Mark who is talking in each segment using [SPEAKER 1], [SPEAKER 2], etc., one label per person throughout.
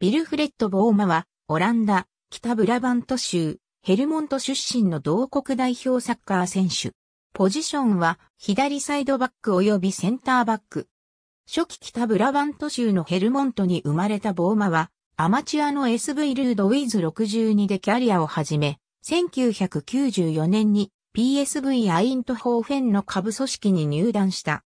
[SPEAKER 1] ビルフレッド・ボーマは、オランダ、北ブラバント州、ヘルモント出身の同国代表サッカー選手。ポジションは、左サイドバック及びセンターバック。初期北ブラバント州のヘルモントに生まれたボーマは、アマチュアの SV ルードウィズ62でキャリアを始め、1994年に PSV アイントホーフェンの下部組織に入団した。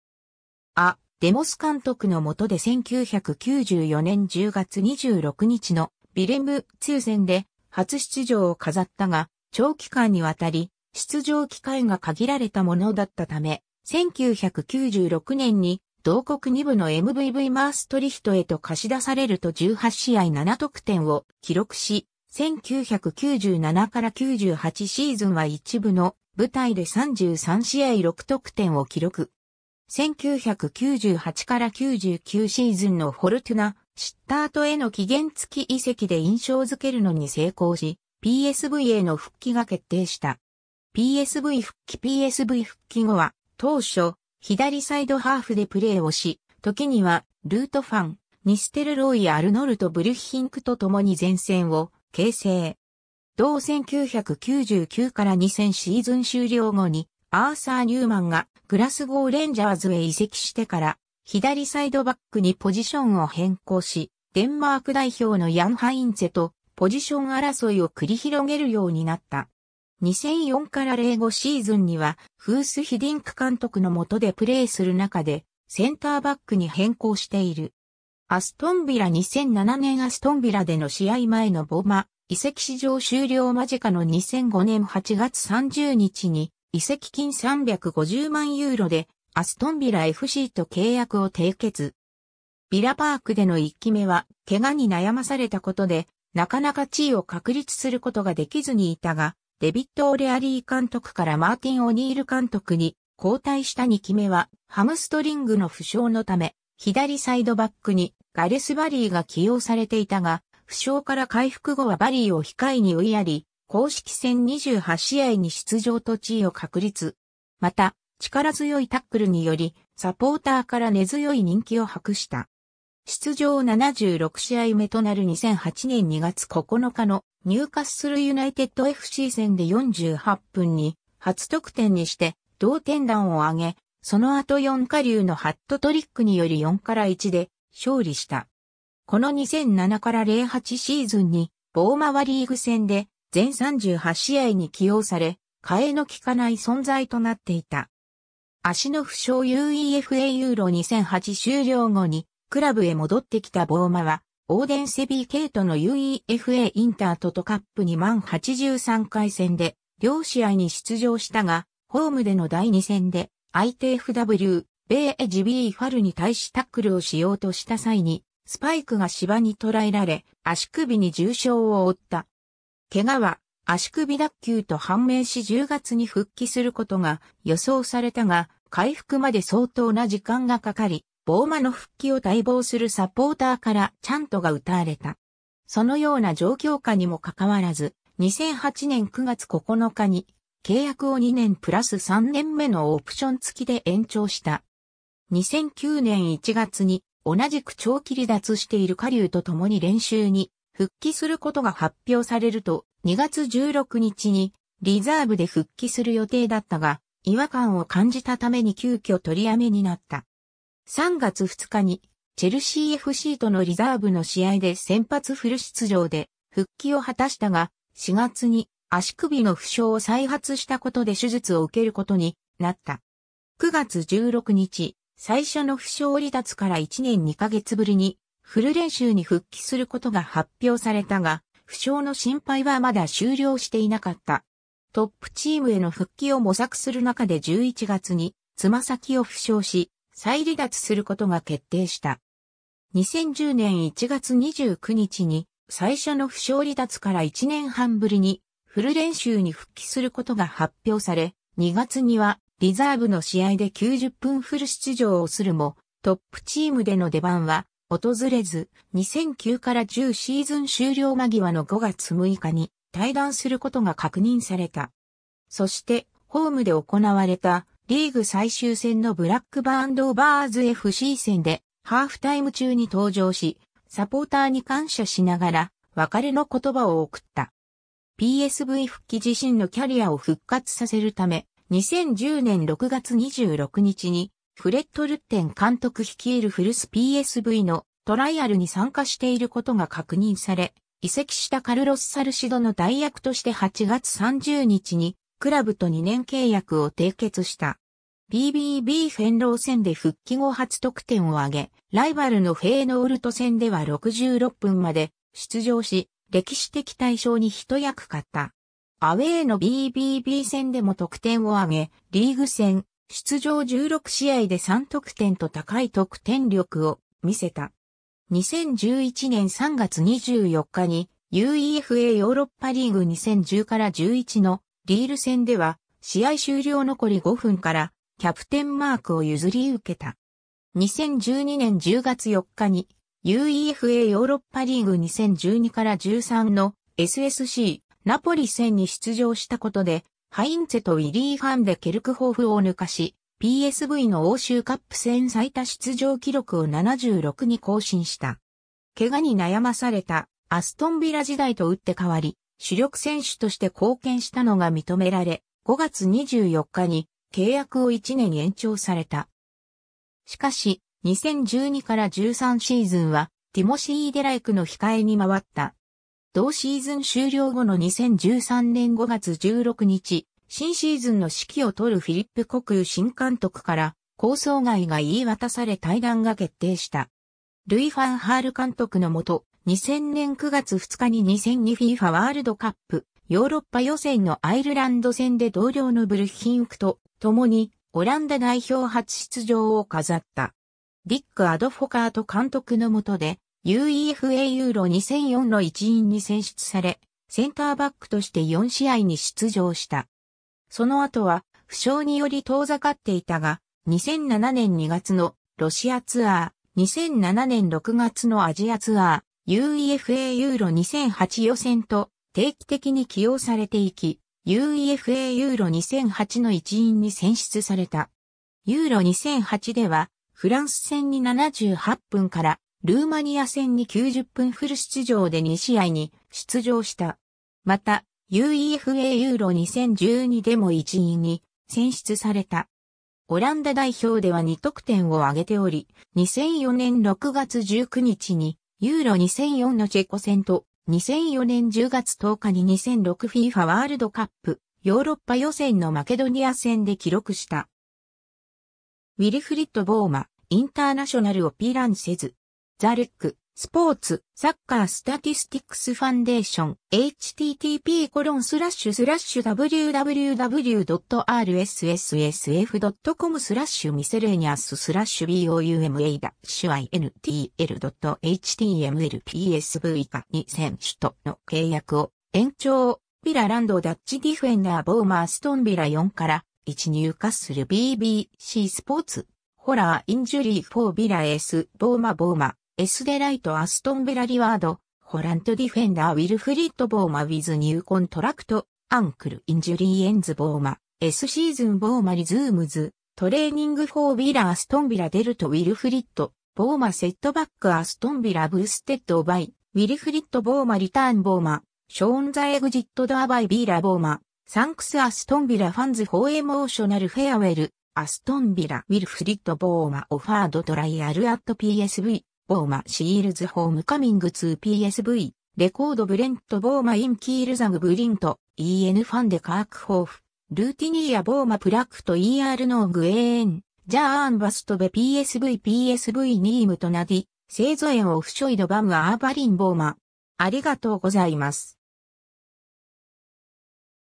[SPEAKER 1] デモス監督の下で1994年10月26日のビレム通戦で初出場を飾ったが、長期間にわたり出場機会が限られたものだったため、1996年に同国2部の MVV マーストリヒトへと貸し出されると18試合7得点を記録し、1997から98シーズンは一部の舞台で33試合6得点を記録。1998から99シーズンのフォルトゥナ、シッタートへの期限付き移籍で印象づけるのに成功し、PSV への復帰が決定した。PSV 復帰 PSV 復帰後は、当初、左サイドハーフでプレーをし、時には、ルートファン、ニステルロイ・アルノルト・ブルッヒンクと共に前線を形成。同1999から2000シーズン終了後にアーサー・ニューマンがグラスゴー・レンジャーズへ移籍してから、左サイドバックにポジションを変更し、デンマーク代表のヤン・ハインツェとポジション争いを繰り広げるようになった。2004から05シーズンには、フース・ヒディンク監督の下でプレーする中で、センターバックに変更している。アストンビラ2007年アストンビラでの試合前のボマ、移籍史上終了間近の2005年8月30日に、移籍金350万ユーロで、アストンビラ FC と契約を締結。ビラパークでの1期目は、怪我に悩まされたことで、なかなか地位を確立することができずにいたが、デビッド・オレアリー監督からマーティン・オニール監督に交代した2期目は、ハムストリングの負傷のため、左サイドバックにガレス・バリーが起用されていたが、負傷から回復後はバリーを控えに追いやり、公式戦28試合に出場と地位を確立。また、力強いタックルにより、サポーターから根強い人気を博した。出場76試合目となる2008年2月9日のニューカッスルユナイテッド FC 戦で48分に初得点にして同点弾を挙げ、その後4下流のハットトリックにより4から1で勝利した。この2007から08シーズンに、ボーマワリーグ戦で全38試合に起用され、替えの効かない存在となっていた。足の負傷 UEFA ユーロ2008終了後に、クラブへ戻ってきたボーマは、オーデンセビーケイトの UEFA インタートとカップ2万83回戦で、両試合に出場したが、ホームでの第2戦で、ITFW、米ビー・ファルに対しタックルをしようとした際に、スパイクが芝に捕らえられ、足首に重傷を負った。怪我は足首脱臼と判明し10月に復帰することが予想されたが、回復まで相当な時間がかかり、ボーマの復帰を待望するサポーターからチャントが歌われた。そのような状況下にもかかわらず、2008年9月9日に契約を2年プラス3年目のオプション付きで延長した。2009年1月に同じく長期離脱しているュウと共に練習に復帰することが発表されると、2月16日にリザーブで復帰する予定だったが、違和感を感じたために急遽取りやめになった。3月2日に、チェルシー FC とのリザーブの試合で先発フル出場で復帰を果たしたが、4月に足首の負傷を再発したことで手術を受けることになった。9月16日、最初の負傷離脱から1年2ヶ月ぶりにフル練習に復帰することが発表されたが、負傷の心配はまだ終了していなかった。トップチームへの復帰を模索する中で11月に、つま先を負傷し、再離脱することが決定した。2010年1月29日に、最初の負傷離脱から1年半ぶりに、フル練習に復帰することが発表され、2月には、リザーブの試合で90分フル出場をするも、トップチームでの出番は訪れず、2009から10シーズン終了間際の5月6日に退団することが確認された。そして、ホームで行われたリーグ最終戦のブラックバーンドーバーズ FC 戦でハーフタイム中に登場し、サポーターに感謝しながら別れの言葉を送った。PSV 復帰自身のキャリアを復活させるため、2010年6月26日にフレット・ルッテン監督率いるフルス PSV のトライアルに参加していることが確認され、移籍したカルロス・サルシドの代役として8月30日にクラブと2年契約を締結した。BBB フェンロー戦で復帰後初得点を挙げ、ライバルのフェーノウルト戦では66分まで出場し、歴史的対象に一役買った。アウェーの BBB 戦でも得点を挙げ、リーグ戦、出場16試合で3得点と高い得点力を見せた。2011年3月24日に UEFA ヨーロッパリーグ2010から11のリール戦では試合終了残り5分からキャプテンマークを譲り受けた。2012年10月4日に UEFA ヨーロッパリーグ2012から13の SSC ナポリ戦に出場したことでハインツェとウィリー・ファンでケルクホーフを抜かし、PSV の欧州カップ戦最多出場記録を76に更新した。怪我に悩まされたアストンビラ時代と打って変わり、主力選手として貢献したのが認められ、5月24日に契約を1年延長された。しかし、2012から13シーズンは、ティモシー・デライクの控えに回った。同シーズン終了後の2013年5月16日、新シーズンの指揮を取るフィリップ国有新監督から構想外が言い渡され対談が決定した。ルイ・ファンハール監督のもと、2000年9月2日に 2002FIFA ワールドカップヨーロッパ予選のアイルランド戦で同僚のブルヒンクと共にオランダ代表初出場を飾った。ディック・アドフォカート監督のもとで UEFA ユーロ2004の一員に選出され、センターバックとして4試合に出場した。その後は、負傷により遠ざかっていたが、2007年2月のロシアツアー、2007年6月のアジアツアー、UEFA ユーロ2008予選と定期的に起用されていき、UEFA ユーロ2008の一員に選出された。ユーロ2008では、フランス戦に78分からルーマニア戦に90分フル出場で2試合に出場した。また、UEFA ユーロ2012でも1位に選出された。オランダ代表では2得点を挙げており、2004年6月19日にユーロ2004のチェコ戦と2004年10月10日に 2006FIFA ワールドカップヨーロッパ予選のマケドニア戦で記録した。ウィルフリッド・ボーマ、インターナショナルをピランせず、ザルック、スポーツ、サッカースタティスティックスファンデーション、http コロンスラッシュスラッシュ www.rssssf.com スラッシュミセレニアススラッシュ bouma ダシュ intl.htmlpsv 以下に選手との契約を延長、ビラランドダッチディフェンダーボーマーストンビラ4から1入荷する BBC スポーツ、ホラーインジュリー4ビラエースボーマボーマエスデライト・アストンベラ・リワード、ホラント・ディフェンダー・ウィルフリッド・ボーマ・ウィズ・ニュー・コントラクト、アンクル・インジュリー・エンズ・ボーマ、エス・シーズン・ボーマ・リズームズ、トレーニング・フォー・ビラ・アストンビラ・デルト・ウィルフリッド、ボーマ・セットバック・アストンビラ・ブーステッド・バイ、ウィルフリッド・ボーマ・リターン・ボーマ、ショーン・ザ・エグジット・ドア・バイ・ビーラ・ボーマ、サンクス・アストンビラ・ファンズ・フォー・エモーショナル・フェアウェル、アストンビラ・ウィルフリッド・ボーマ・オファード・トライアル・アット・ PSV、ボーマ・シールズ・ホームカミング 2PSV、レコードブレント・ボーマ・イン・キールザグ・ブリント、EN ファンデ・カーク・ホーフ、ルーティニーア・ボーマ・プラクト・ ER ノーグ・ーン、ジャー・アンバストベ PSV、PSV ニームとなり、製造園オフショイドバムアーバリンボーマ。ありがとうございます。